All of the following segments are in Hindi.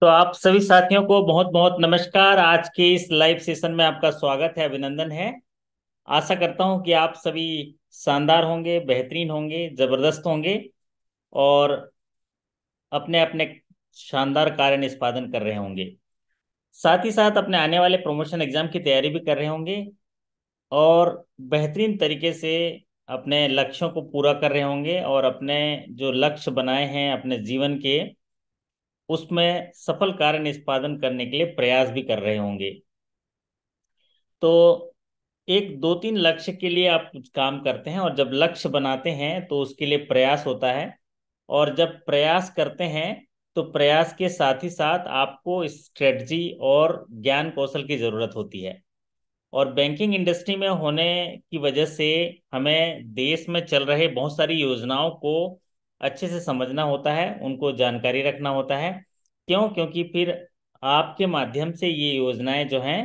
तो आप सभी साथियों को बहुत बहुत नमस्कार आज के इस लाइव सेशन में आपका स्वागत है अभिनंदन है आशा करता हूं कि आप सभी शानदार होंगे बेहतरीन होंगे जबरदस्त होंगे और अपने अपने शानदार कार्य निष्पादन कर रहे होंगे साथ ही साथ अपने आने वाले प्रमोशन एग्जाम की तैयारी भी कर रहे होंगे और बेहतरीन तरीके से अपने लक्ष्यों को पूरा कर रहे होंगे और अपने जो लक्ष्य बनाए हैं अपने जीवन के उसमें सफल कार्य निष्पादन करने के लिए प्रयास भी कर रहे होंगे तो एक दो तीन लक्ष्य के लिए आप कुछ काम करते हैं और जब लक्ष्य बनाते हैं तो उसके लिए प्रयास होता है और जब प्रयास करते हैं तो प्रयास के साथ ही साथ आपको स्ट्रेटजी और ज्ञान कौशल की ज़रूरत होती है और बैंकिंग इंडस्ट्री में होने की वजह से हमें देश में चल रहे बहुत सारी योजनाओं को अच्छे से समझना होता है उनको जानकारी रखना होता है क्यों क्योंकि फिर आपके माध्यम से ये योजनाएं जो हैं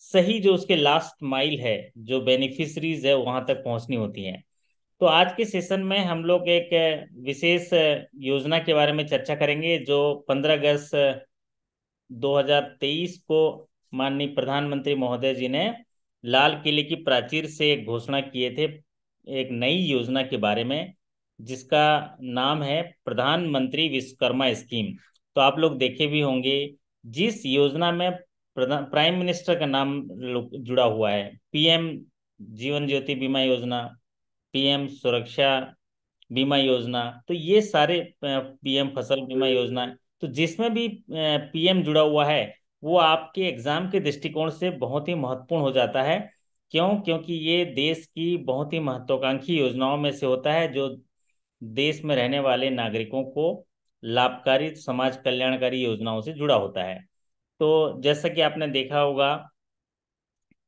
सही जो उसके लास्ट माइल है जो बेनिफिशरीज है वहां तक पहुंचनी होती हैं तो आज के सेशन में हम लोग एक विशेष योजना के बारे में चर्चा करेंगे जो 15 अगस्त 2023 को माननीय प्रधानमंत्री महोदय जी ने लाल किले की प्राचीर से घोषणा किए थे एक नई योजना के बारे में जिसका नाम है प्रधानमंत्री विश्वकर्मा स्कीम तो आप लोग देखे भी होंगे जिस योजना में प्राइम मिनिस्टर का नाम जुड़ा हुआ है पीएम जीवन ज्योति बीमा योजना पीएम सुरक्षा बीमा योजना तो ये सारे पीएम फसल बीमा योजना तो जिसमें भी पीएम जुड़ा हुआ है वो आपके एग्जाम के दृष्टिकोण से बहुत ही महत्वपूर्ण हो जाता है क्यों क्योंकि ये देश की बहुत ही महत्वाकांक्षी योजनाओं में से होता है जो देश में रहने वाले नागरिकों को लाभकारी समाज कल्याणकारी योजनाओं से जुड़ा होता है तो जैसा कि आपने देखा होगा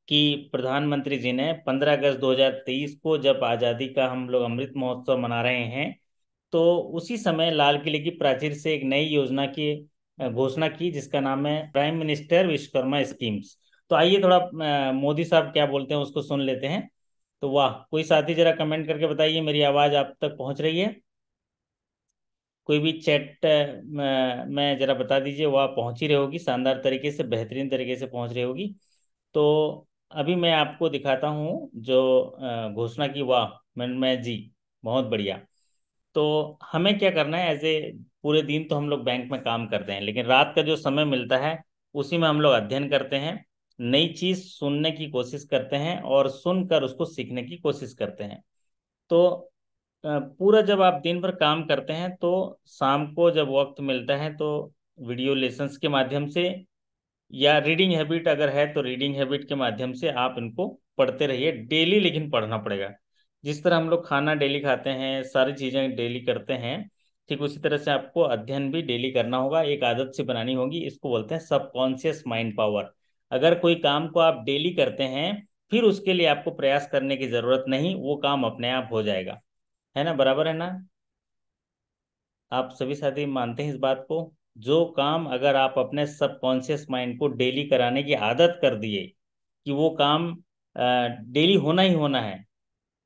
कि प्रधानमंत्री जी ने 15 अगस्त 2023 को जब आज़ादी का हम लोग अमृत महोत्सव मना रहे हैं तो उसी समय लाल किले की प्राचीर से एक नई योजना की घोषणा की जिसका नाम है प्राइम मिनिस्टर विश्वकर्मा स्कीम्स तो आइए थोड़ा मोदी साहब क्या बोलते हैं उसको सुन लेते हैं तो वाह कोई साथी जरा कमेंट करके बताइए मेरी आवाज़ आप तक पहुंच रही है कोई भी चैट में ज़रा बता दीजिए वह पहुंच ही रहे होगी शानदार तरीके से बेहतरीन तरीके से पहुंच रही होगी तो अभी मैं आपको दिखाता हूँ जो घोषणा की वाह मैं जी बहुत बढ़िया तो हमें क्या करना है एज ए पूरे दिन तो हम लोग बैंक में काम करते हैं लेकिन रात का जो समय मिलता है उसी में हम लोग अध्ययन करते हैं नई चीज सुनने की कोशिश करते हैं और सुनकर उसको सीखने की कोशिश करते हैं तो पूरा जब आप दिन भर काम करते हैं तो शाम को जब वक्त मिलता है तो वीडियो लेसन्स के माध्यम से या रीडिंग हैबिट अगर है तो रीडिंग हैबिट के माध्यम से आप इनको पढ़ते रहिए डेली लेकिन पढ़ना पड़ेगा जिस तरह हम लोग खाना डेली खाते हैं सारी चीज़ें डेली करते हैं ठीक उसी तरह से आपको अध्ययन भी डेली करना होगा एक आदत से बनानी होगी इसको बोलते हैं सबकॉन्शियस माइंड पावर अगर कोई काम को आप डेली करते हैं फिर उसके लिए आपको प्रयास करने की जरूरत नहीं वो काम अपने आप हो जाएगा है ना बराबर है ना आप सभी साथी मानते हैं इस बात को जो काम अगर आप अपने सबकॉन्शियस माइंड को डेली कराने की आदत कर दिए कि वो काम डेली होना ही होना है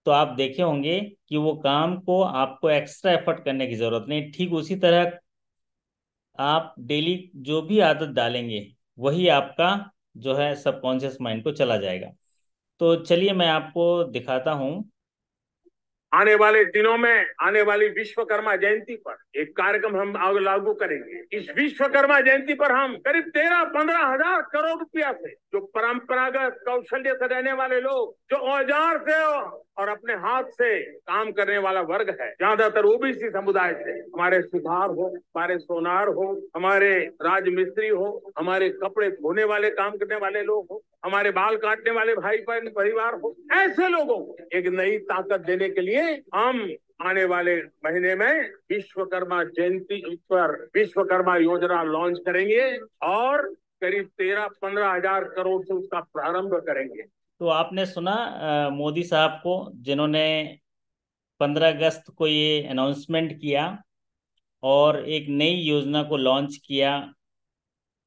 तो आप देखे होंगे कि वो काम को आपको एक्स्ट्रा एफर्ट करने की जरूरत नहीं ठीक उसी तरह आप डेली जो भी आदत डालेंगे वही आपका जो है सबकॉन्शियस माइंड को चला जाएगा तो चलिए मैं आपको दिखाता हूँ आने वाले दिनों में आने वाली विश्वकर्मा जयंती पर एक कार्यक्रम हम आगे लागू करेंगे इस विश्वकर्मा जयंती पर हम करीब तेरह पंद्रह हजार करोड़ रुपया से जो परंपरागत कौशल्य से रहने वाले लोग जो औजार से और अपने हाथ से काम करने वाला वर्ग है ज्यादातर ओबीसी समुदाय से हमारे सुधार हो हमारे सोनार हो हमारे राजमिस्त्री हो हमारे कपड़े धोने वाले काम करने वाले लोग हो हमारे बाल काटने वाले भाई बहन परिवार हो ऐसे लोगों को एक नई ताकत देने के लिए हम आने वाले महीने में विश्वकर्मा जयंती पर विश्वकर्मा योजना लॉन्च करेंगे और करीब तेरह पंद्रह हजार करोड़ से उसका प्रारंभ करेंगे तो आपने सुना मोदी साहब को जिन्होंने पंद्रह अगस्त को ये अनाउंसमेंट किया और एक नई योजना को लॉन्च किया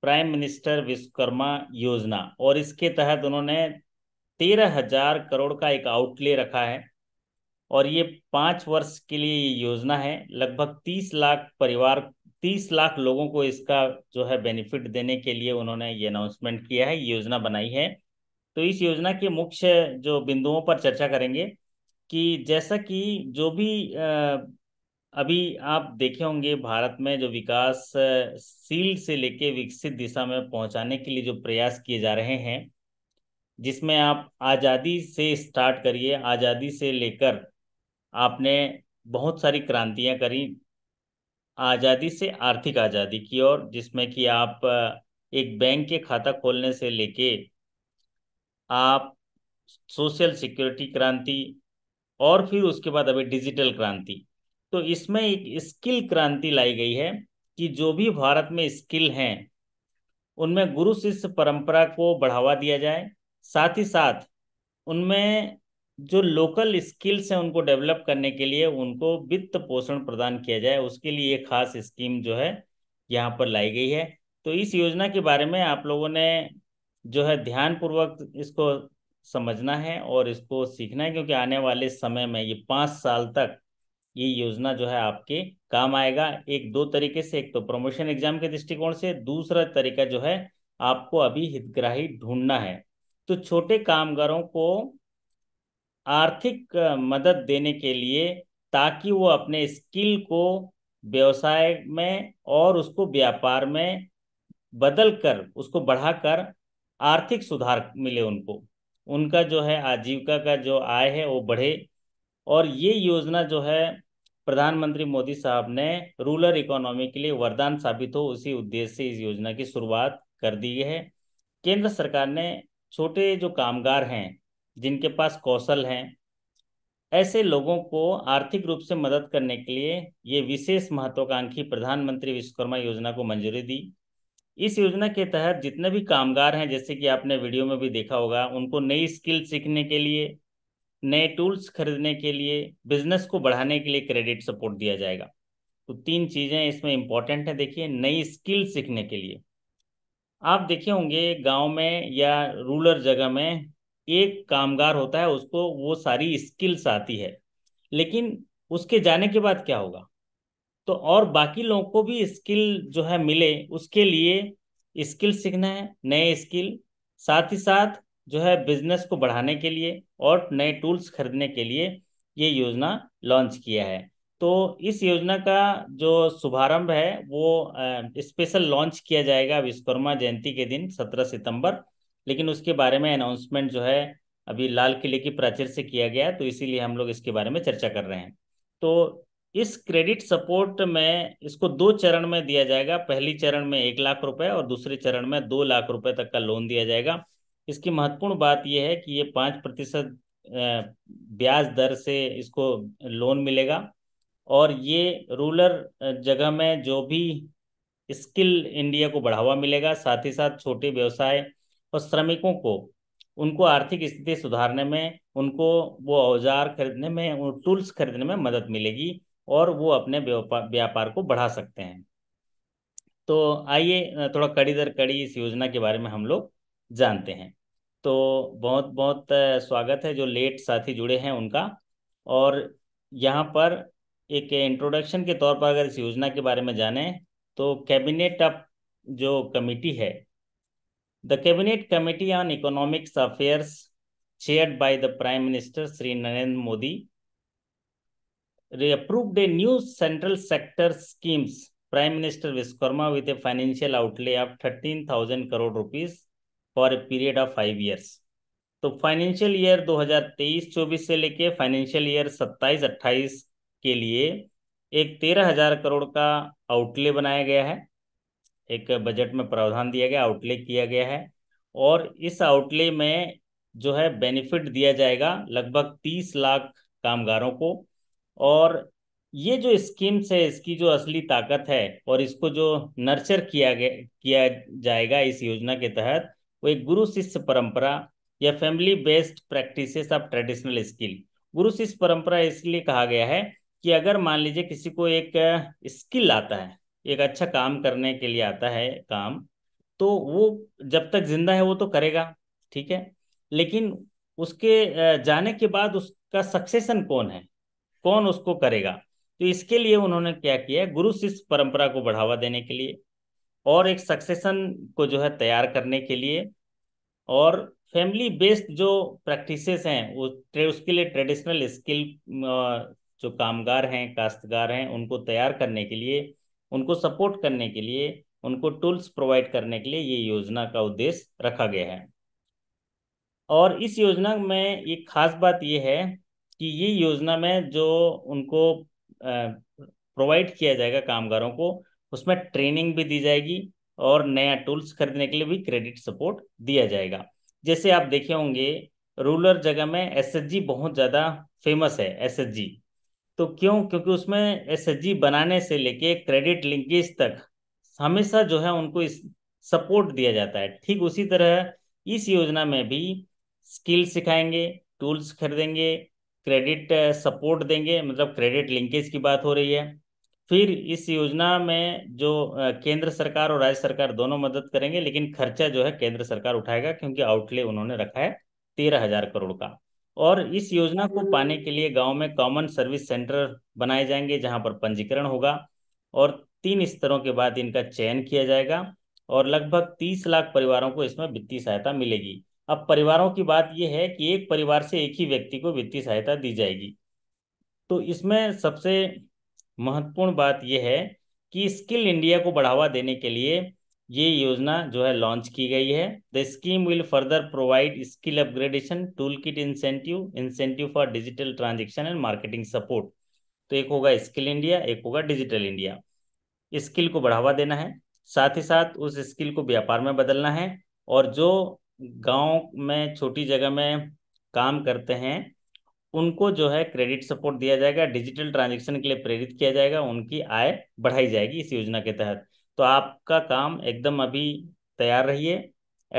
प्राइम मिनिस्टर विश्वकर्मा योजना और इसके तहत उन्होंने तेरह हजार करोड़ का एक आउटले रखा है और ये पाँच वर्ष के लिए ये योजना है लगभग तीस लाख परिवार तीस लाख लोगों को इसका जो है बेनिफिट देने के लिए उन्होंने ये अनाउंसमेंट किया है योजना बनाई है तो इस योजना के मुख्य जो बिंदुओं पर चर्चा करेंगे कि जैसा कि जो भी अभी आप देखे होंगे भारत में जो विकासशील से लेके विकसित दिशा में पहुंचाने के लिए जो प्रयास किए जा रहे हैं जिसमें आप आज़ादी से स्टार्ट करिए आज़ादी से लेकर आपने बहुत सारी क्रांतियां करी आज़ादी से आर्थिक आज़ादी की ओर जिसमें कि आप एक बैंक के खाता खोलने से लेके आप सोशल सिक्योरिटी क्रांति और फिर उसके बाद अभी डिजिटल क्रांति तो इसमें एक स्किल क्रांति लाई गई है कि जो भी भारत में स्किल हैं उनमें गुरु शिष्य परंपरा को बढ़ावा दिया जाए साथ ही साथ उनमें जो लोकल स्किल्स हैं उनको डेवलप करने के लिए उनको वित्त पोषण प्रदान किया जाए उसके लिए एक खास स्कीम जो है यहाँ पर लाई गई है तो इस योजना के बारे में आप लोगों ने जो है ध्यान पूर्वक इसको समझना है और इसको सीखना है क्योंकि आने वाले समय में ये पाँच साल तक ये योजना जो है आपके काम आएगा एक दो तरीके से एक तो प्रमोशन एग्जाम के दृष्टिकोण से दूसरा तरीका जो है आपको अभी हितग्राही ढूंढना है तो छोटे कामगारों को आर्थिक मदद देने के लिए ताकि वो अपने स्किल को व्यवसाय में और उसको व्यापार में बदल कर उसको बढ़ाकर आर्थिक सुधार मिले उनको उनका जो है आजीविका का जो आय है वो बढ़े और ये योजना जो है प्रधानमंत्री मोदी साहब ने रूरल इकोनॉमी के लिए वरदान साबित हो उसी उद्देश्य से इस योजना की शुरुआत कर दी है केंद्र सरकार ने छोटे जो कामगार हैं जिनके पास कौशल हैं ऐसे लोगों को आर्थिक रूप से मदद करने के लिए ये विशेष महत्वाकांक्षी प्रधानमंत्री विश्वकर्मा योजना को मंजूरी दी इस योजना के तहत जितने भी कामगार हैं जैसे कि आपने वीडियो में भी देखा होगा उनको नई स्किल सीखने के लिए नए टूल्स खरीदने के लिए बिजनेस को बढ़ाने के लिए क्रेडिट सपोर्ट दिया जाएगा तो तीन चीज़ें इसमें इंपॉर्टेंट है देखिए नई स्किल सीखने के लिए आप देखे होंगे गांव में या रूरल जगह में एक कामगार होता है उसको वो सारी स्किल्स आती है लेकिन उसके जाने के बाद क्या होगा तो और बाकी लोगों को भी स्किल जो है मिले उसके लिए स्किल सीखना है नए स्किल साथ ही साथ जो है बिजनेस को बढ़ाने के लिए और नए टूल्स खरीदने के लिए ये योजना लॉन्च किया है तो इस योजना का जो शुभारंभ है वो स्पेशल लॉन्च किया जाएगा विश्वकर्मा जयंती के दिन सत्रह सितंबर लेकिन उसके बारे में अनाउंसमेंट जो है अभी लाल किले की प्राचीर से किया गया तो इसीलिए हम लोग इसके बारे में चर्चा कर रहे हैं तो इस क्रेडिट सपोर्ट में इसको दो चरण में दिया जाएगा पहली चरण में एक लाख रुपए और दूसरे चरण में दो लाख रुपए तक का लोन दिया जाएगा इसकी महत्वपूर्ण बात यह है कि ये पाँच प्रतिशत ब्याज दर से इसको लोन मिलेगा और ये रूलर जगह में जो भी स्किल इंडिया को बढ़ावा मिलेगा साथ ही साथ छोटे व्यवसाय और श्रमिकों को उनको आर्थिक स्थिति सुधारने में उनको वो औजार खरीदने में टूल्स खरीदने में मदद मिलेगी और वो अपने व्यापार को बढ़ा सकते हैं तो आइए थोड़ा कड़ी दर कड़ी इस योजना के बारे में हम लोग जानते हैं तो बहुत बहुत स्वागत है जो लेट साथी जुड़े हैं उनका और यहाँ पर एक इंट्रोडक्शन के तौर पर अगर इस योजना के बारे में जानें तो कैबिनेट अप जो कमेटी है the cabinet committee on economics affairs chaired by the prime minister Shri Narendra Modi they approved a new central sector schemes prime minister viskarma with a financial outlay of 13000 crore rupees for a period of five years तो फाइनेंशियल ईयर 2023-24 से लेके फाइनेंशियल ईयर 27-28 के लिए एक तेरह हजार करोड़ का आउटले बनाया गया है एक बजट में प्रावधान दिया गया आउटले किया गया है और इस आउटले में जो है बेनिफिट दिया जाएगा लगभग 30 लाख कामगारों को और ये जो स्कीम्स है इसकी जो असली ताकत है और इसको जो नर्चर किया गया किया जाएगा इस योजना के तहत वो एक गुरु शिष्य परंपरा या family based practices of traditional skill गुरु शिष्य परंपरा इसलिए कहा गया है कि अगर मान लीजिए किसी को एक स्किल आता है एक अच्छा काम करने के लिए आता है काम तो वो जब तक जिंदा है वो तो करेगा ठीक है लेकिन उसके जाने के बाद उसका सक्सेशन कौन है कौन उसको करेगा तो इसके लिए उन्होंने क्या किया गुरु शिष्य परंपरा को बढ़ावा देने के लिए और एक सक्सेशन को जो है तैयार करने के लिए और फैमिली बेस्ड जो प्रैक्टिसेस हैं वो उसके लिए ट्रेडिशनल स्किल जो कामगार हैं काश्तकार हैं उनको तैयार करने के लिए उनको सपोर्ट करने के लिए उनको टूल्स प्रोवाइड करने के लिए ये योजना का उद्देश्य रखा गया है और इस योजना में एक खास बात यह है कि ये योजना में जो उनको प्रोवाइड किया जाएगा कामगारों को उसमें ट्रेनिंग भी दी जाएगी और नया टूल्स खरीदने के लिए भी क्रेडिट सपोर्ट दिया जाएगा जैसे आप देखे होंगे रूरल जगह में एस बहुत ज़्यादा फेमस है एस तो क्यों क्योंकि उसमें एस बनाने से लेके क्रेडिट लिंकेज तक हमेशा जो है उनको इस सपोर्ट दिया जाता है ठीक उसी तरह इस योजना में भी स्किल सिखाएंगे टूल्स खरीदेंगे क्रेडिट सपोर्ट uh, देंगे मतलब क्रेडिट लिंकेज की बात हो रही है फिर इस योजना में जो uh, केंद्र सरकार और राज्य सरकार दोनों मदद करेंगे लेकिन खर्चा जो है केंद्र सरकार उठाएगा क्योंकि आउटले उन्होंने रखा है तेरह हजार करोड़ का और इस योजना को हम्म। पाने के लिए गांव में कॉमन सर्विस सेंटर बनाए जाएंगे जहां पर पंजीकरण होगा और तीन स्तरों के बाद इनका चयन किया जाएगा और लगभग तीस लाख परिवारों को इसमें वित्तीय सहायता मिलेगी अब परिवारों की बात यह है कि एक परिवार से एक ही व्यक्ति को वित्तीय सहायता दी जाएगी तो इसमें सबसे महत्वपूर्ण बात यह है कि स्किल इंडिया को बढ़ावा देने के लिए ये योजना जो है लॉन्च की गई है the scheme will further provide skill upgradation tool kit incentive incentive for digital transaction and marketing support तो एक होगा स्किल इंडिया एक होगा डिजिटल इंडिया स्किल को बढ़ावा देना है साथ ही साथ उस स्किल को व्यापार में बदलना है और जो गांव में छोटी जगह में काम करते हैं उनको जो है क्रेडिट सपोर्ट दिया जाएगा डिजिटल ट्रांजेक्शन के लिए प्रेरित किया जाएगा उनकी आय बढ़ाई जाएगी इस योजना के तहत तो आपका काम एकदम अभी तैयार रहिए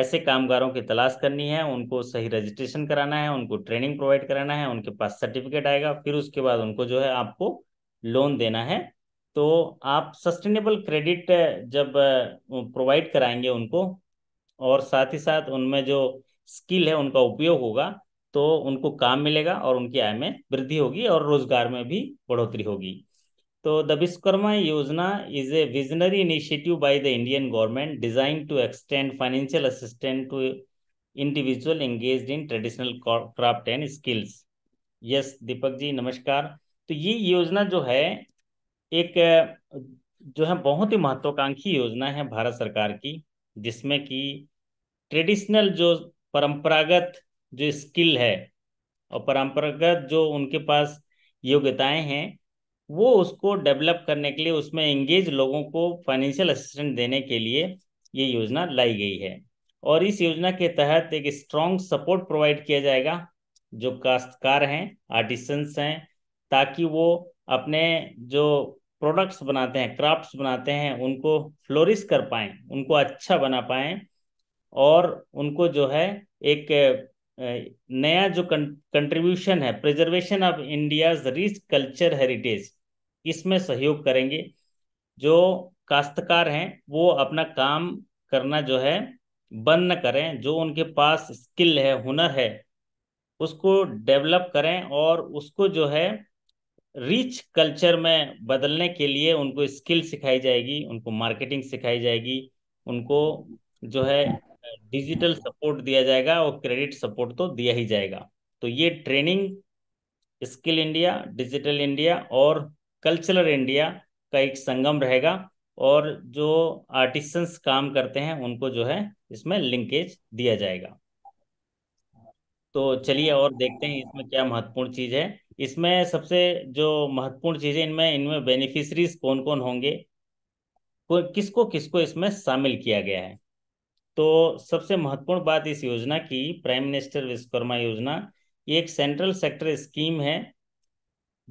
ऐसे कामगारों की तलाश करनी है उनको सही रजिस्ट्रेशन कराना है उनको ट्रेनिंग प्रोवाइड कराना है उनके पास सर्टिफिकेट आएगा फिर उसके बाद उनको जो है आपको लोन देना है तो आप सस्टेनेबल क्रेडिट जब प्रोवाइड कराएंगे उनको और साथ ही साथ उनमें जो स्किल है उनका उपयोग होगा तो उनको काम मिलेगा और उनकी आय में वृद्धि होगी और रोजगार में भी बढ़ोतरी होगी तो the Vishwakarma Yojana is a visionary initiative by the Indian government design to extend financial assistant to individual engage in traditional craft and skills yes Deepak ji नमस्कार तो ये योजना जो है एक जो है बहुत ही महत्वाकांक्षी योजना है भारत सरकार की जिसमें कि ट्रेडिशनल जो परंपरागत जो स्किल है और परंपरागत जो उनके पास योग्यताएं हैं वो उसको डेवलप करने के लिए उसमें एंगेज लोगों को फाइनेंशियल असिस्टेंट देने के लिए ये योजना लाई गई है और इस योजना के तहत एक स्ट्रॉन्ग सपोर्ट प्रोवाइड किया जाएगा जो काश्तकार हैं आर्टिसंस हैं ताकि वो अपने जो प्रोडक्ट्स बनाते हैं क्राफ्ट्स बनाते हैं उनको फ्लोरिश कर पाएँ उनको अच्छा बना पाएँ और उनको जो है एक नया जो कंट्रीब्यूशन है preservation of India's rich culture heritage इसमें सहयोग करेंगे जो काश्तकार हैं वो अपना काम करना जो है बंद न करें जो उनके पास स्किल है हुनर है उसको डेवलप करें और उसको जो है रिच कल्चर में बदलने के लिए उनको स्किल सिखाई जाएगी उनको मार्केटिंग सिखाई जाएगी उनको जो है डिजिटल सपोर्ट दिया जाएगा और क्रेडिट सपोर्ट तो दिया ही जाएगा तो ये training skill India digital India और कल्चरल इंडिया का एक संगम रहेगा और जो आर्टिस्ट काम करते हैं उनको जो है इसमें लिंकेज दिया जाएगा तो चलिए और देखते हैं इसमें क्या महत्वपूर्ण चीज़ है इसमें सबसे जो महत्वपूर्ण चीज़ें इनमें इनमें बेनिफिशरीज कौन कौन होंगे किसको किसको इसमें शामिल किया गया है तो सबसे महत्वपूर्ण बात इस योजना की प्राइम मिनिस्टर विश्वकर्मा योजना ये एक सेंट्रल सेक्टर स्कीम है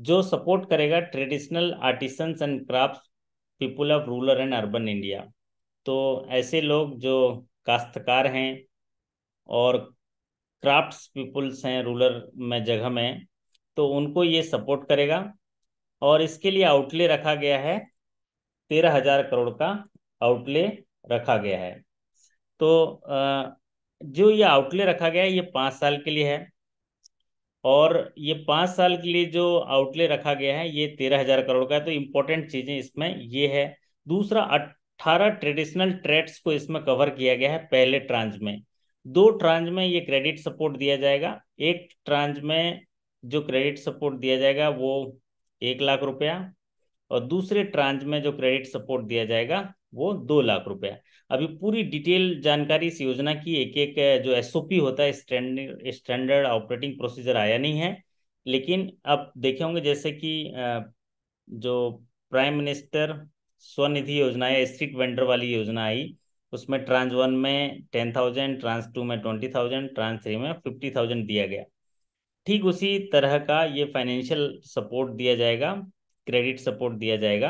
जो सपोर्ट करेगा traditional artisans and craft people of rural and urban India तो ऐसे लोग जो काश्तकार हैं और क्राफ्ट्स पीपल्स हैं रूरल में जगह में तो उनको ये सपोर्ट करेगा और इसके लिए आउटले रखा गया है तेरह हजार करोड़ का आउटले रखा गया है तो जो ये आउटले रखा गया है ये पाँच साल के लिए है और ये पाँच साल के लिए जो आउटले रखा गया है ये तेरह हजार करोड़ का है तो इम्पोर्टेंट चीज़ें इसमें ये है दूसरा अट्ठारह ट्रेडिशनल ट्रेड्स को इसमें कवर किया गया है पहले ट्रांज में दो ट्रांज में ये क्रेडिट सपोर्ट दिया जाएगा एक ट्रांज में जो क्रेडिट सपोर्ट दिया जाएगा वो एक लाख रुपया और दूसरे ट्रांच में जो क्रेडिट सपोर्ट दिया जाएगा वो दो लाख रुपया अभी पूरी डिटेल जानकारी इस योजना की एक एक जो एसओपी होता है स्टैंडर्ड स्टैंडर्ड ऑपरेटिंग प्रोसीजर आया नहीं है लेकिन अब देखे होंगे जैसे कि जो प्राइम मिनिस्टर स्वनिधि योजना या स्ट्रीट वेंडर वाली योजना आई उसमें ट्रांस वन में टेन थाउजेंड ट्रांस टू में ट्वेंटी थाउजेंड ट्रांस थ्री में फिफ्टी थाउजेंड दिया गया ठीक उसी तरह का ये फाइनेंशियल सपोर्ट दिया जाएगा क्रेडिट सपोर्ट दिया जाएगा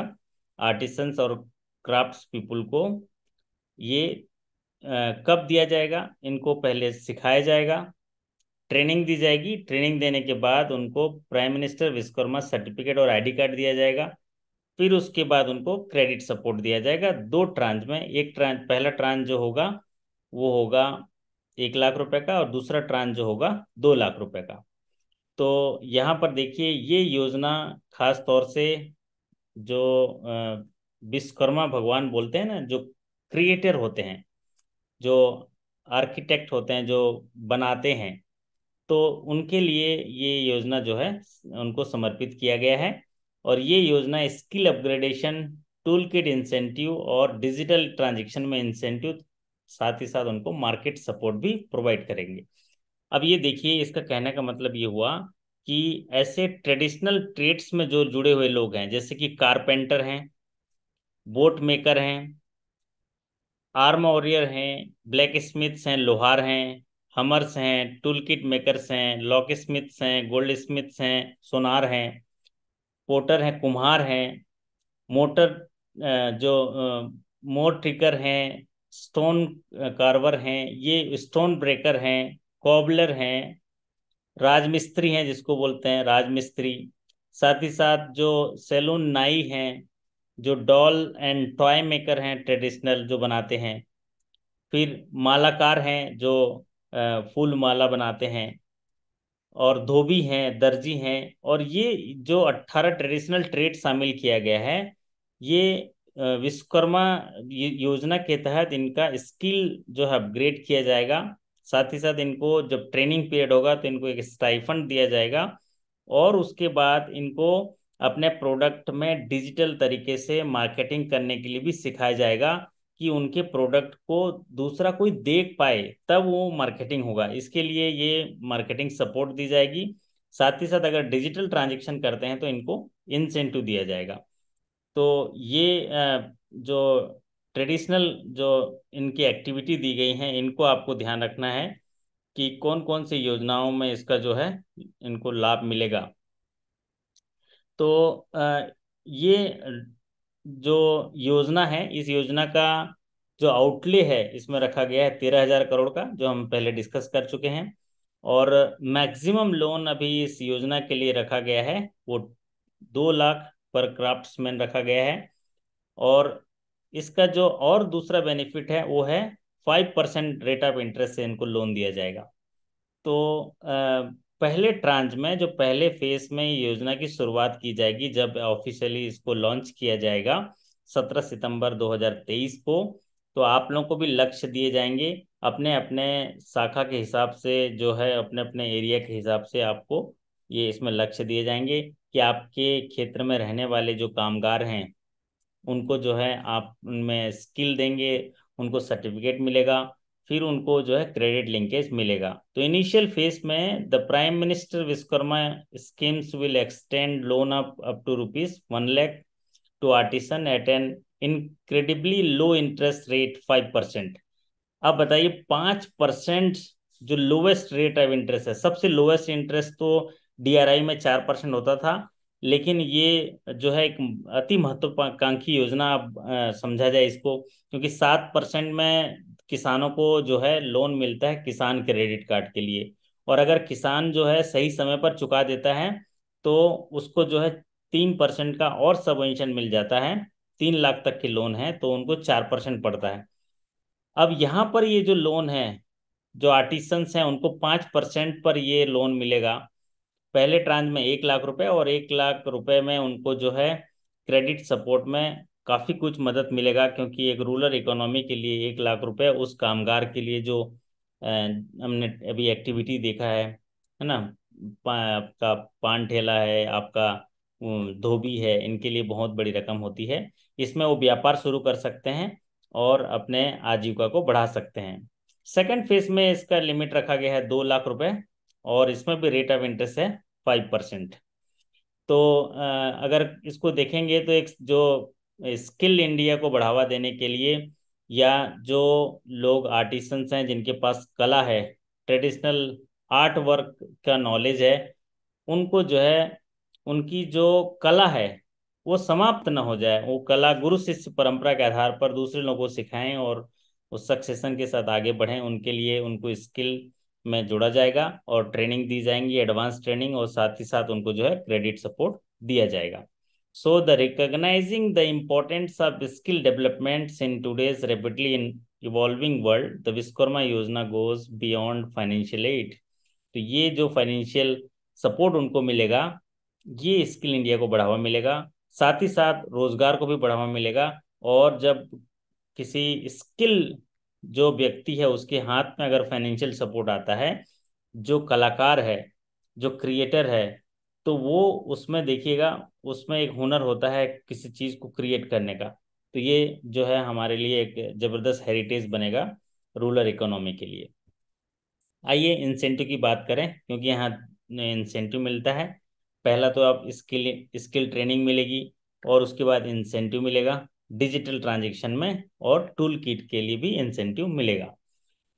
आर्टिसंस और क्राफ्ट्स पीपुल को ये आ, कब दिया जाएगा इनको पहले सिखाया जाएगा ट्रेनिंग दी जाएगी ट्रेनिंग देने के बाद उनको प्राइम मिनिस्टर विश्वकर्मा सर्टिफिकेट और आईडी कार्ड दिया जाएगा फिर उसके बाद उनको क्रेडिट सपोर्ट दिया जाएगा दो ट्रांच में एक ट्रांच पहला ट्रांच जो होगा वो होगा एक लाख रुपए का और दूसरा ट्रांच जो होगा दो लाख रुपए का तो यहाँ पर देखिए ये योजना खास तौर से जो विश्वकर्मा भगवान बोलते हैं ना जो क्रिएटर होते हैं जो आर्किटेक्ट होते हैं जो बनाते हैं तो उनके लिए ये योजना जो है उनको समर्पित किया गया है और ये योजना skill upgradation tool kit incentive और डिजिटल ट्रांजेक्शन में इंसेंटिव साथ ही साथ उनको मार्केट सपोर्ट भी प्रोवाइड करेंगे अब ये देखिए इसका कहने का मतलब ये हुआ कि ऐसे ट्रेडिशनल ट्रेड्स में जो जुड़े हुए लोग हैं जैसे कि कारपेंटर हैं बोट मेकर हैं आर्म वॉरियर हैं ब्लैक स्मिथ्स हैं लोहार हैं हमर्स हैं टूल किट मेकरस हैं लॉक स्मिथ्स हैं गोल्ड स्मिथ्स हैं सोनार हैं पोटर हैं कुम्हार हैं मोटर जो मोर ट्रिकर हैं स्टोन कार्वर हैं ये स्टोन ब्रेकर हैं कॉबलर हैं राजमिस्त्री हैं जिसको बोलते हैं राजमिस्त्री साथ ही साथ जो सैलून नाई हैं जो डॉल एंड टॉय मेकर हैं ट्रेडिशनल जो बनाते हैं फिर मालाकार हैं जो फूल माला बनाते हैं और धोबी हैं दर्जी हैं और ये जो अट्ठारह ट्रेडिशनल ट्रेड शामिल किया गया है ये विश्वकर्मा योजना के तहत इनका स्किल जो है अपग्रेड किया जाएगा साथ ही साथ इनको जब ट्रेनिंग पीरियड होगा तो इनको एक स्टाइफंड दिया जाएगा और उसके बाद इनको अपने प्रोडक्ट में डिजिटल तरीके से मार्केटिंग करने के लिए भी सिखाया जाएगा कि उनके प्रोडक्ट को दूसरा कोई देख पाए तब वो मार्केटिंग होगा इसके लिए ये मार्केटिंग सपोर्ट दी जाएगी साथ ही साथ अगर डिजिटल ट्रांजेक्शन करते हैं तो इनको इंसेंटिव दिया जाएगा तो ये जो ट्रेडिशनल जो इनकी एक्टिविटी दी गई हैं इनको आपको ध्यान रखना है कि कौन कौन सी योजनाओं में इसका जो है इनको लाभ मिलेगा तो ये जो योजना है इस योजना का जो आउटले है इसमें रखा गया है तेरह हजार करोड़ का जो हम पहले डिस्कस कर चुके हैं और मैक्सिमम लोन अभी इस योजना के लिए रखा गया है वो दो लाख पर क्राफ्ट्समैन रखा गया है और इसका जो और दूसरा बेनिफिट है वो है five percent rate of interest से इनको लोन दिया जाएगा तो पहले ट्रांच में जो पहले फेज में योजना की शुरुआत की जाएगी जब ऑफिशियली इसको लॉन्च किया जाएगा सत्रह सितंबर 2023 को तो आप लोगों को भी लक्ष्य दिए जाएंगे अपने अपने शाखा के हिसाब से जो है अपने अपने एरिया के हिसाब से आपको ये इसमें लक्ष्य दिए जाएंगे कि आपके क्षेत्र में रहने वाले जो कामगार हैं उनको जो है आप उनमें स्किल देंगे उनको सर्टिफिकेट मिलेगा फिर उनको जो है क्रेडिट लिंकेज मिलेगा तो इनिशियल फेज में the prime minister Vishwakarma schemes will extend loan up up to rupees one lakh to artisan at an incredibly low interest rate five percent अब बताइए पाँच परसेंट जो लोवेस्ट रेट ऑफ इंटरेस्ट है सबसे लोवेस्ट इंटरेस्ट तो डी में चार परसेंट होता था लेकिन ये जो है एक अति महत्वाकांक्षी योजना समझा जाए इसको क्योंकि सात परसेंट में किसानों को जो है लोन मिलता है किसान क्रेडिट कार्ड के लिए और अगर किसान जो है सही समय पर चुका देता है तो उसको जो है तीन परसेंट का और सबवेंशन मिल जाता है तीन लाख तक के लोन है तो उनको चार परसेंट पड़ता है अब यहाँ पर ये जो लोन है जो आर्टिस्ट हैं उनको पाँच परसेंट पर ये लोन मिलेगा पहले ट्रांज में एक लाख रुपए और एक लाख रुपए में उनको जो है क्रेडिट सपोर्ट में काफ़ी कुछ मदद मिलेगा क्योंकि एक रूरल इकोनॉमी के लिए एक लाख रुपए उस कामगार के लिए जो हमने अभी एक्टिविटी देखा है है ना पा, आपका पान ठेला है आपका धोबी है इनके लिए बहुत बड़ी रकम होती है इसमें वो व्यापार शुरू कर सकते हैं और अपने आजीविका को बढ़ा सकते हैं सेकेंड फेज में इसका लिमिट रखा गया है दो लाख रुपए और इसमें भी रेट ऑफ इंटरेस्ट है फाइव परसेंट तो अगर इसको देखेंगे तो एक जो स्किल इंडिया को बढ़ावा देने के लिए या जो लोग आर्टिस्ट हैं जिनके पास कला है ट्रेडिशनल आर्ट वर्क का नॉलेज है उनको जो है उनकी जो कला है वो समाप्त ना हो जाए वो कला गुरु शिष्य परंपरा के आधार पर दूसरे लोगों को सिखाएं और उस सक्सेशन के साथ आगे बढ़ें उनके लिए उनको स्किल में जोड़ा जाएगा और ट्रेनिंग दी जाएंगी एडवांस ट्रेनिंग और साथ ही साथ उनको जो है क्रेडिट सपोर्ट दिया जाएगा so the recognising the importance of skill developments in today's rapidly in evolving world the Vishwakarma Yojana goes beyond financial aid तो ये जो फाइनेंशियल सपोर्ट उनको मिलेगा ये स्किल इंडिया को बढ़ावा मिलेगा साथ ही साथ रोजगार को भी बढ़ावा मिलेगा और जब किसी स्किल जो व्यक्ति है उसके हाथ में अगर फाइनेंशियल सपोर्ट आता है जो कलाकार है जो क्रिएटर है तो वो उसमें देखिएगा उसमें एक हुनर होता है किसी चीज़ को क्रिएट करने का तो ये जो है हमारे लिए एक ज़बरदस्त हेरिटेज बनेगा रूरल इकोनॉमी के लिए आइए इंसेंटिव की बात करें क्योंकि यहाँ इंसेंटिव मिलता है पहला तो आप स्किल स्किल ट्रेनिंग मिलेगी और उसके बाद इंसेंटिव मिलेगा डिजिटल ट्रांजेक्शन में और टूल किट के लिए भी इंसेंटिव मिलेगा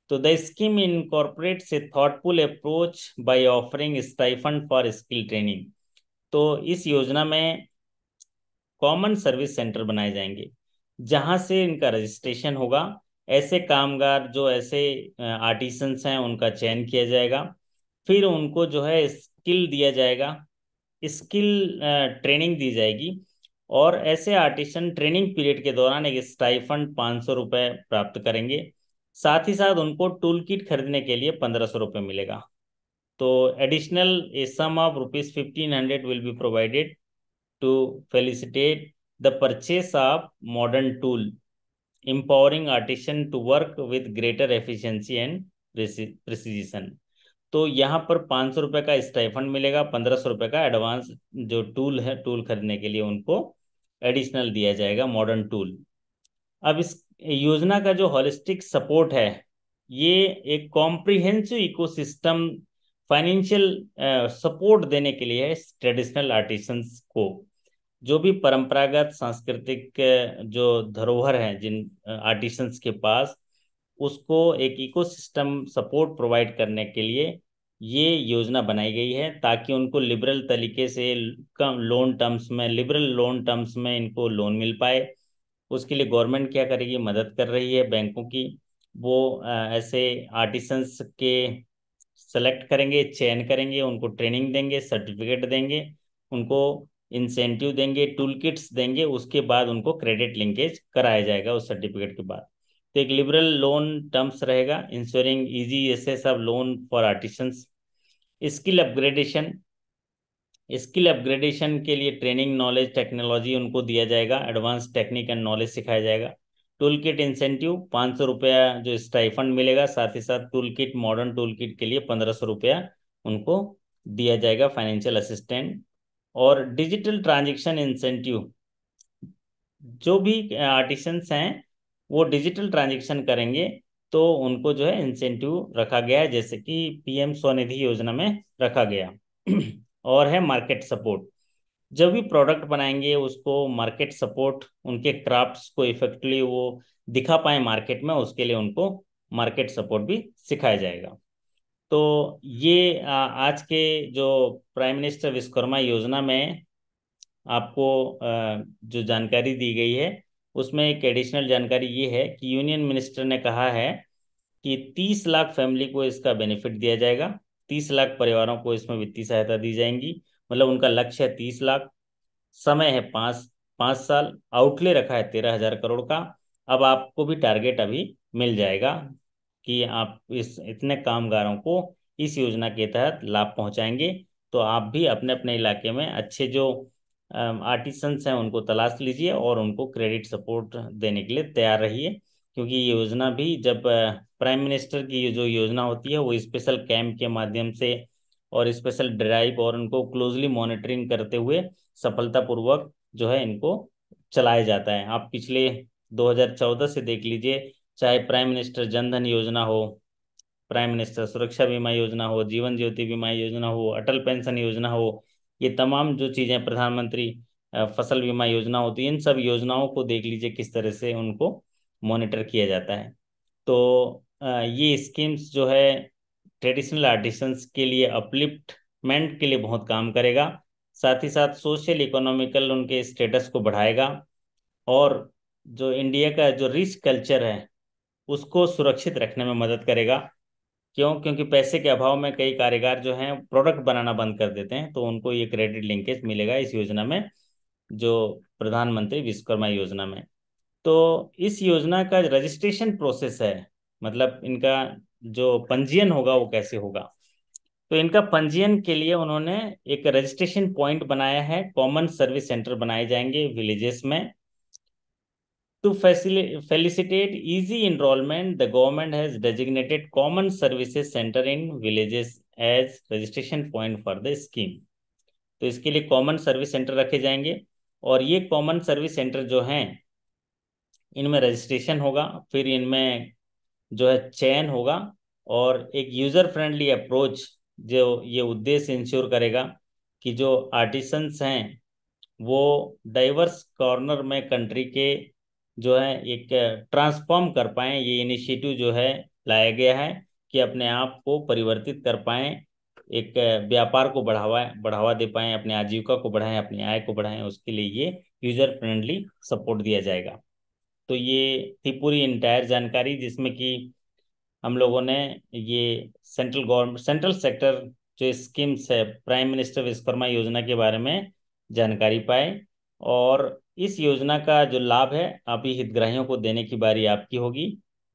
तो the scheme incorporates a thoughtful approach by offering stipend for skill training तो इस योजना में कॉमन सर्विस सेंटर बनाए जाएंगे जहां से इनका रजिस्ट्रेशन होगा ऐसे कामगार जो ऐसे आर्टिसंस हैं उनका चयन किया जाएगा फिर उनको जो है स्किल दिया जाएगा स्किल ट्रेनिंग दी जाएगी और ऐसे आर्टिशन ट्रेनिंग पीरियड के दौरान एक स्टाइफंड पाँच सौ रुपये प्राप्त करेंगे साथ ही साथ उनको टूल किट खरीदने के लिए पंद्रह सौ रुपये मिलेगा तो additional a sum of rupees fifteen hundred will be provided to felicitate the purchase of modern tool empowering artisan to work with greater efficiency and precision तो यहाँ पर पाँच सौ रुपये का स्टाइफंड मिलेगा पंद्रह सौ रुपये का एडवांस जो टूल है टूल खरीदने के लिए उनको एडिशनल दिया जाएगा मॉडर्न टूल अब इस योजना का जो हॉलिस्टिक सपोर्ट है ये एक कॉम्प्रिहेंसिव इकोसिस्टम फाइनेंशियल सपोर्ट देने के लिए है ट्रेडिशनल आर्टिसंस को जो भी परंपरागत सांस्कृतिक uh, जो धरोहर हैं जिन आर्टिशंस uh, के पास उसको एक इकोसिस्टम सपोर्ट प्रोवाइड करने के लिए ये योजना बनाई गई है ताकि उनको लिबरल तरीके से कम लोन टर्म्स में लिबरल लोन टर्म्स में इनको लोन मिल पाए उसके लिए गवर्नमेंट क्या करेगी मदद कर रही है बैंकों की वो ऐसे आर्टिसंस के सेलेक्ट करेंगे चयन करेंगे उनको ट्रेनिंग देंगे सर्टिफिकेट देंगे उनको इंसेंटिव देंगे टूल किट्स देंगे उसके बाद उनको क्रेडिट लिंकेज कराया जाएगा उस सर्टिफिकेट के बाद तो एक लिबरल लोन टर्म्स रहेगा इंश्योरिंग इजी ऐसे सब loan for artisans skill upgradation skill upgradation के लिए ट्रेनिंग नॉलेज टेक्नोलॉजी उनको दिया जाएगा एडवांस टेक्निक एंड नॉलेज सिखाया जाएगा टूल किट इंसेंटिव पाँच सौ रुपया जो स्टाइफंड मिलेगा साथ ही साथ tool kit modern tool kit के लिए पंद्रह सौ रुपया उनको दिया जाएगा फाइनेंशियल असिस्टेंट और डिजिटल ट्रांजेक्शन इंसेंटिव जो भी आर्टिशंस हैं वो डिजिटल ट्रांजेक्शन करेंगे तो उनको जो है इंसेंटिव रखा गया है जैसे कि पीएम स्वनिधि योजना में रखा गया और है मार्केट सपोर्ट जब भी प्रोडक्ट बनाएंगे उसको मार्केट सपोर्ट उनके क्राफ्ट्स को इफेक्टिवली वो दिखा पाए मार्केट में उसके लिए उनको मार्केट सपोर्ट भी सिखाया जाएगा तो ये आज के जो प्राइम मिनिस्टर विश्वकर्मा योजना में आपको जो जानकारी दी गई है उसमें एक एडिशनल जानकारी ये है कि यूनियन मिनिस्टर ने कहा है कि तीस लाख फैमिली को इसका बेनिफिट दिया जाएगा तीस लाख परिवारों को इसमें वित्तीय सहायता दी जाएंगी मतलब उनका लक्ष्य है तीस लाख समय है पाँच पाँच साल आउटले रखा है तेरह हजार करोड़ का अब आपको भी टारगेट अभी मिल जाएगा कि आप इस इतने कामगारों को इस योजना के तहत लाभ पहुंचाएंगे तो आप भी अपने अपने इलाके में अच्छे जो आर्टिसंस हैं उनको तलाश लीजिए और उनको क्रेडिट सपोर्ट देने के लिए तैयार रहिए क्योंकि ये योजना भी जब प्राइम मिनिस्टर की जो योजना होती है वो स्पेशल कैंप के माध्यम से और स्पेशल ड्राइव और उनको क्लोजली मॉनिटरिंग करते हुए सफलतापूर्वक जो है इनको चलाया जाता है आप पिछले 2014 से देख लीजिए चाहे प्राइम मिनिस्टर जनधन योजना हो प्राइम मिनिस्टर सुरक्षा बीमा योजना हो जीवन ज्योति बीमा योजना हो अटल पेंशन योजना हो ये तमाम जो चीज़ें प्रधानमंत्री फसल बीमा योजना होती है इन सब योजनाओं को देख लीजिए किस तरह से उनको मॉनिटर किया जाता है तो ये स्कीम्स जो है ट्रेडिशनल आर्टिसंस के लिए अपलिफ्टमेंट के लिए बहुत काम करेगा साथ ही साथ सोशल इकोनॉमिकल उनके स्टेटस को बढ़ाएगा और जो इंडिया का जो रिच कल्चर है उसको सुरक्षित रखने में मदद करेगा क्यों क्योंकि पैसे के अभाव में कई कारीगर जो हैं प्रोडक्ट बनाना बंद कर देते हैं तो उनको ये क्रेडिट लिंकेज मिलेगा इस योजना में जो प्रधानमंत्री विश्वकर्मा योजना में तो इस योजना का रजिस्ट्रेशन प्रोसेस है मतलब इनका जो पंजीयन होगा वो कैसे होगा तो इनका पंजीयन के लिए उन्होंने एक रजिस्ट्रेशन पॉइंट बनाया है कॉमन सर्विस सेंटर बनाए जाएंगे विलेजेस में To facilitate easy enrollment, the government has designated common services center in villages as registration point for the scheme. तो इसके लिए कॉमन सर्विस सेंटर रखे जाएंगे और ये कॉमन सर्विस सेंटर जो हैं इनमें रजिस्ट्रेशन होगा फिर इनमें जो है चयन होगा और एक यूज़र फ्रेंडली अप्रोच जो ये उद्देश्य इंश्योर करेगा कि जो आर्टिसंस हैं वो डाइवर्स कॉर्नर में कंट्री के जो है एक ट्रांसफॉर्म कर पाएँ ये इनिशिएटिव जो है लाया गया है कि अपने आप को परिवर्तित कर पाएँ एक व्यापार को बढ़ावा बढ़ावा दे पाएँ अपने आजीविका को बढ़ाएं अपनी आय को बढ़ाएं उसके लिए ये यूज़र फ्रेंडली सपोर्ट दिया जाएगा तो ये थी पूरी इंटायर जानकारी जिसमें कि हम लोगों ने ये सेंट्रल गवर्नमेंट सेंट्रल सेक्टर जो स्कीम्स है प्राइम मिनिस्टर विश्वकर्मा योजना के बारे में जानकारी पाए और इस योजना का जो लाभ है अभी हितग्राहियों को देने की बारी आपकी होगी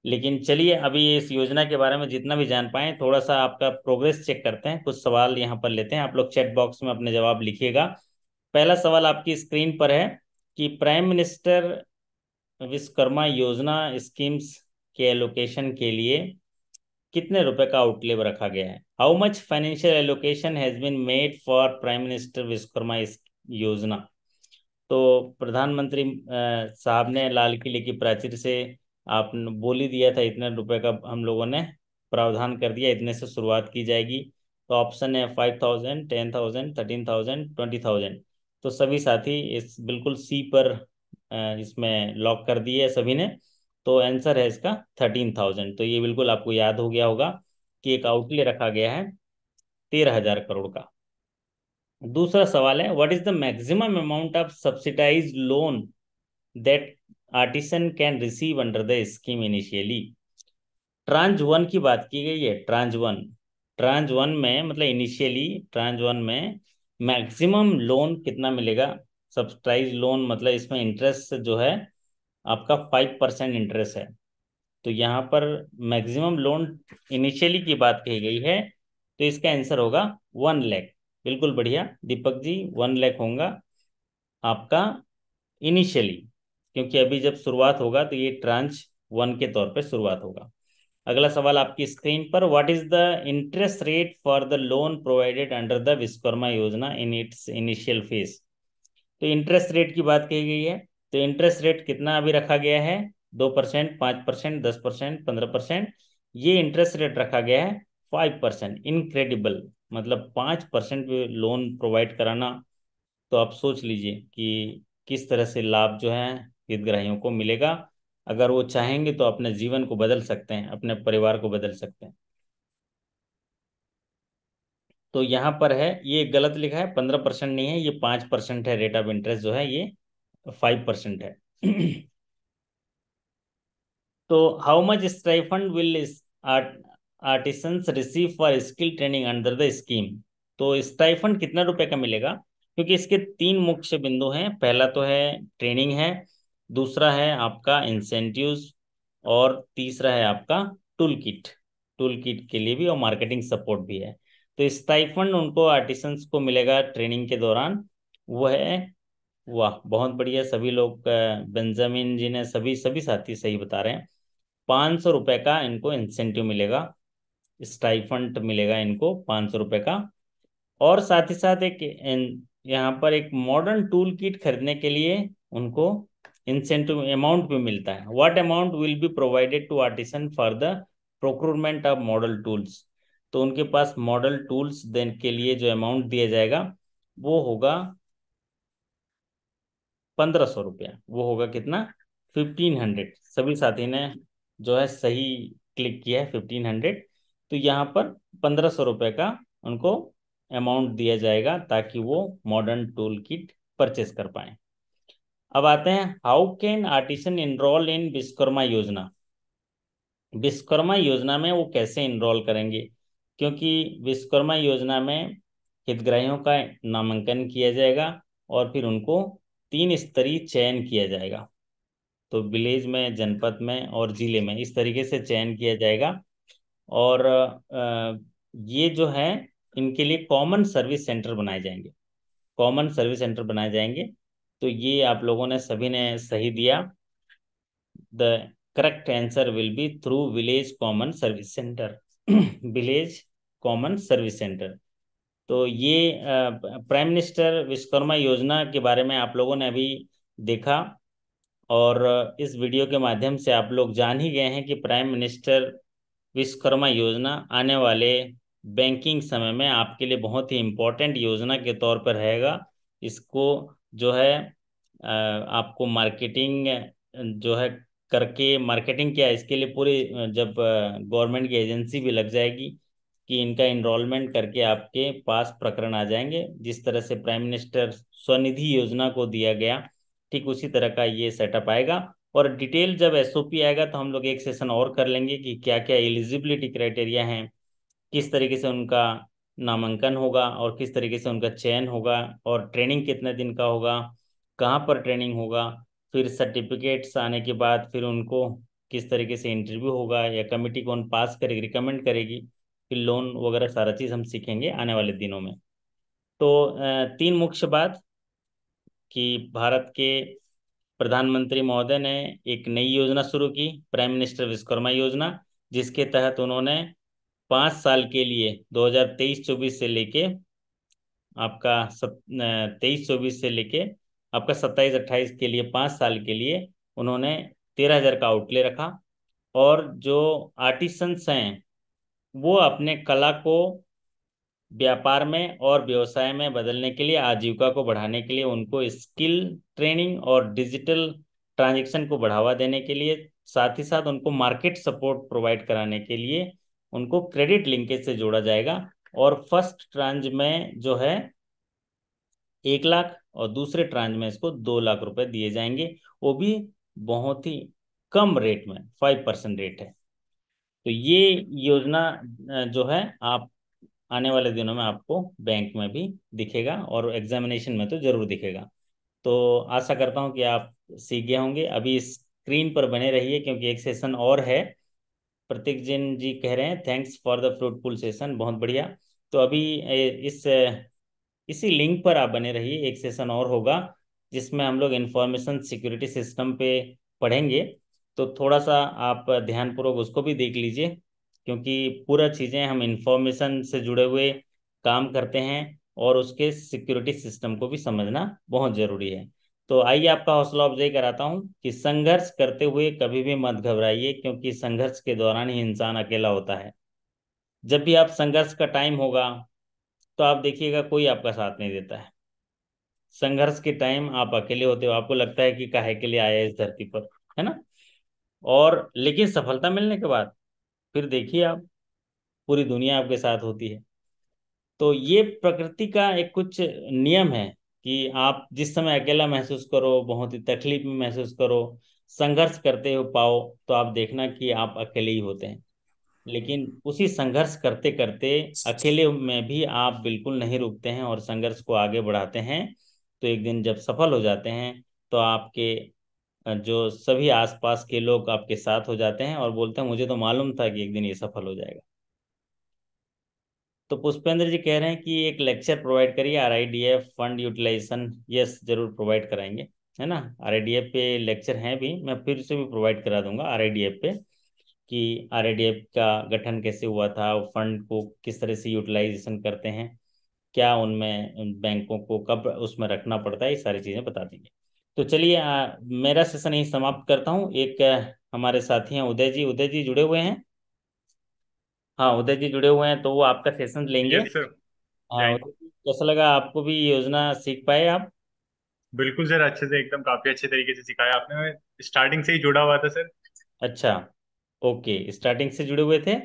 लेकिन चलिए अभी इस योजना के बारे में जितना भी जान पाए थोड़ा सा आपका प्रोग्रेस चेक करते हैं कुछ सवाल यहाँ पर लेते हैं आप लोग चैट बॉक्स में अपने जवाब लिखिएगा पहला सवाल आपकी स्क्रीन पर है कि प्राइम मिनिस्टर विश्वकर्मा योजना स्कीम्स के एलोकेशन के लिए कितने रुपए का आउटलेव रखा गया है how much financial allocation has been made for prime minister Vishwakarma Yojana तो प्रधानमंत्री साहब ने लाल किले की प्राचीर से आप बोली दिया था इतने रुपए का हम लोगों ने प्रावधान कर दिया इतने से शुरुआत की जाएगी तो ऑप्शन है five thousand ten thousand thirteen thousand twenty thousand तो सभी साथी इस बिल्कुल सी पर इसमें लॉक कर दिए है सभी ने तो आंसर है इसका थर्टीन थाउजेंड तो ये बिल्कुल आपको याद हो गया होगा कि एक आउटले रखा गया है तेरह हजार करोड़ का दूसरा सवाल है what is the maximum amount of subsidise loan that artisan can receive under the scheme initially tranche one की बात की गई है ट्रांज वन ट्रांज वन में मतलब इनिशियली ट्रांज वन में मैक्सिमम लोन कितना मिलेगा सब्सिडाइज लोन मतलब इसमें इंटरेस्ट जो है आपका फाइव परसेंट इंटरेस्ट है तो यहाँ पर मैक्सिमम लोन इनिशियली की बात कही गई है तो इसका आंसर होगा वन लैख बिल्कुल बढ़िया दीपक जी वन लैख होगा आपका इनिशियली क्योंकि अभी जब शुरुआत होगा तो ये ट्रांच वन के तौर पर शुरुआत होगा अगला सवाल आपकी स्क्रीन पर what is the interest rate for the loan provided under the Vishwakarma Yojana in its initial phase तो इंटरेस्ट रेट की बात कही गई है तो इंटरेस्ट रेट कितना अभी रखा गया है दो परसेंट पाँच परसेंट दस परसेंट पंद्रह परसेंट ये इंटरेस्ट रेट रखा गया है फाइव परसेंट इनक्रेडिबल मतलब पाँच परसेंट पे लोन प्रोवाइड कराना तो आप सोच लीजिए कि किस तरह से लाभ जो है हितग्राहियों को मिलेगा अगर वो चाहेंगे तो अपने जीवन को बदल सकते हैं अपने परिवार को बदल सकते हैं तो यहाँ पर है ये गलत लिखा है पंद्रह परसेंट नहीं है ये पाँच परसेंट है रेट ऑफ इंटरेस्ट जो है ये फाइव परसेंट है तो how much stipend will are artisans receive for skill training under the scheme तो स्टाइफंड कितना रुपए का मिलेगा क्योंकि इसके तीन मुख्य बिंदु हैं पहला तो है ट्रेनिंग है दूसरा है आपका इंसेंटिव और तीसरा है आपका टूल किट टूल किट के लिए भी और मार्केटिंग सपोर्ट भी है तो स्टाइफंड उनको आर्टिसंस को मिलेगा ट्रेनिंग के दौरान वो है वाह बहुत बढ़िया सभी लोग बेंजामिन जी ने सभी सभी साथी सही बता रहे हैं पाँच सौ रुपये का इनको इंसेंटिव मिलेगा स्टाइफंट मिलेगा इनको पाँच सौ रुपये का और साथ ही साथ एक यहाँ पर एक मॉडर्न टूल किट खरीदने के लिए उनको इंसेंटिव अमाउंट भी मिलता है what amount will be provided to artisan for the procurement of model tools तो उनके पास मॉडल टूल्स देने के लिए जो अमाउंट दिया जाएगा वो होगा पंद्रह सौ रुपया वो होगा कितना फिफ्टीन हंड्रेड सभी साथी ने जो है सही क्लिक किया है फिफ्टीन हंड्रेड तो यहाँ पर पंद्रह सौ रुपये का उनको अमाउंट दिया जाएगा ताकि वो मॉडर्न टूल किट परचेस कर पाए अब आते हैं how can artisan enrol in Vishwakarma Yojana Vishwakarma योजना में वो कैसे इनरोल करेंगे क्योंकि विश्वकर्मा योजना में हितग्राहियों का नामांकन किया जाएगा और फिर उनको तीन स्तरीय चयन किया जाएगा तो विलेज में जनपद में और जिले में इस तरीके से चयन किया जाएगा और ये जो है इनके लिए कॉमन सर्विस सेंटर बनाए जाएंगे कॉमन सर्विस सेंटर बनाए जाएंगे तो ये आप लोगों ने सभी ने सही दिया the correct answer will be through village common service centre village common service centre तो ये प्राइम मिनिस्टर विश्वकर्मा योजना के बारे में आप लोगों ने अभी देखा और इस वीडियो के माध्यम से आप लोग जान ही गए हैं कि प्राइम मिनिस्टर विश्वकर्मा योजना आने वाले बैंकिंग समय में आपके लिए बहुत ही इम्पोर्टेंट योजना के तौर पर रहेगा इसको जो है आपको मार्केटिंग जो है करके मार्केटिंग क्या इसके लिए पूरी जब गवर्नमेंट की एजेंसी भी लग जाएगी कि इनका इनरोलमेंट करके आपके पास प्रकरण आ जाएंगे जिस तरह से प्राइम मिनिस्टर स्वनिधि योजना को दिया गया ठीक उसी तरह का ये सेटअप आएगा और डिटेल जब एसओपी आएगा तो हम लोग एक सेशन और कर लेंगे कि क्या क्या एलिजिबिलिटी क्राइटेरिया हैं किस तरीके से उनका नामांकन होगा और किस तरीके से उनका चयन होगा और ट्रेनिंग कितने दिन का होगा कहाँ पर ट्रेनिंग होगा फिर सर्टिफिकेट्स आने के बाद फिर उनको किस तरीके से इंटरव्यू होगा या कमेटी कौन पास करेगी रिकमेंड करेगी फिर लोन वगैरह सारा चीज़ हम सीखेंगे आने वाले दिनों में तो तीन मुख्य बात कि भारत के प्रधानमंत्री महोदय ने एक नई योजना शुरू की प्राइम मिनिस्टर विश्वकर्मा योजना जिसके तहत उन्होंने पाँच साल के लिए 2023-24 से लेके आपका तेईस चौबीस से लेके आपका सत्ताईस अट्ठाईस के लिए पाँच साल के लिए उन्होंने तेरह हज़ार का आउटले रखा और जो आर्टिसंस हैं वो अपने कला को व्यापार में और व्यवसाय में बदलने के लिए आजीविका को बढ़ाने के लिए उनको स्किल ट्रेनिंग और डिजिटल ट्रांजेक्शन को बढ़ावा देने के लिए साथ ही साथ उनको मार्केट सपोर्ट प्रोवाइड कराने के लिए उनको क्रेडिट लिंकेज से जोड़ा जाएगा और फर्स्ट ट्रांज में जो है एक लाख और दूसरे ट्रांज में इसको दो लाख रुपए दिए जाएंगे वो भी बहुत ही कम रेट में फाइव परसेंट रेट है तो ये योजना जो है आप आने वाले दिनों में आपको बैंक में भी दिखेगा और एग्जामिनेशन में तो जरूर दिखेगा तो आशा करता हूँ कि आप सीख गए होंगे अभी स्क्रीन पर बने रहिए क्योंकि एक सेशन और है प्रतीक जैन जी कह रहे हैं thanks for the fruitful session बहुत बढ़िया तो अभी इस इसी लिंक पर आप बने रहिए एक सेशन और होगा जिसमें हम लोग इन्फॉर्मेशन सिक्योरिटी सिस्टम पे पढ़ेंगे तो थोड़ा सा आप ध्यानपूर्वक उसको भी देख लीजिए क्योंकि पूरा चीज़ें हम इंफॉर्मेशन से जुड़े हुए काम करते हैं और उसके सिक्योरिटी सिस्टम को भी समझना बहुत ज़रूरी है तो आइए आपका हौसला अफजाई कराता हूँ कि संघर्ष करते हुए कभी भी मत घबराइए क्योंकि संघर्ष के दौरान ही इंसान अकेला होता है जब भी आप संघर्ष का टाइम होगा तो आप देखिएगा कोई आपका साथ नहीं देता है संघर्ष के टाइम आप अकेले होते हो आपको लगता है कि काहे के लिए आया इस धरती पर है ना और लेकिन सफलता मिलने के बाद फिर देखिए आप पूरी दुनिया आपके साथ होती है तो ये प्रकृति का एक कुछ नियम है कि आप जिस समय अकेला महसूस करो बहुत ही तकलीफ में महसूस करो संघर्ष करते हो पाओ तो आप देखना कि आप अकेले ही होते हैं लेकिन उसी संघर्ष करते करते अकेले में भी आप बिल्कुल नहीं रुकते हैं और संघर्ष को आगे बढ़ाते हैं तो एक दिन जब सफल हो जाते हैं तो आपके जो सभी आसपास के लोग आपके साथ हो जाते हैं और बोलते हैं मुझे तो मालूम था कि एक दिन ये सफल हो जाएगा तो पुष्पेंद्र जी कह रहे हैं कि एक लेक्चर प्रोवाइड करिए आर फंड यूटिलाइजेशन यस जरूर प्रोवाइड कराएंगे है ना आर पे लेक्चर हैं भी मैं फिर से भी प्रोवाइड करा दूंगा आर पे कि आर का गठन कैसे हुआ था फंड को किस तरह से यूटिलाइजेशन करते हैं क्या उनमें बैंकों को कब उसमें रखना पड़ता है ये सारी चीज़ें बता देंगे तो चलिए मेरा सेशन यही समाप्त करता हूँ एक हमारे साथी हैं उदय जी उदय जी जुड़े हुए हैं हाँ उदय जी जुड़े हुए हैं तो वो आपका सेशन लेंगे yes, हाँ कैसा लगा आपको भी योजना सीख पाए आप बिल्कुल सर अच्छे से एकदम काफी अच्छे तरीके से सिखाया आपने स्टार्टिंग से ही जुड़ा हुआ था सर अच्छा ओके स्टार्टिंग से जुड़े हुए थे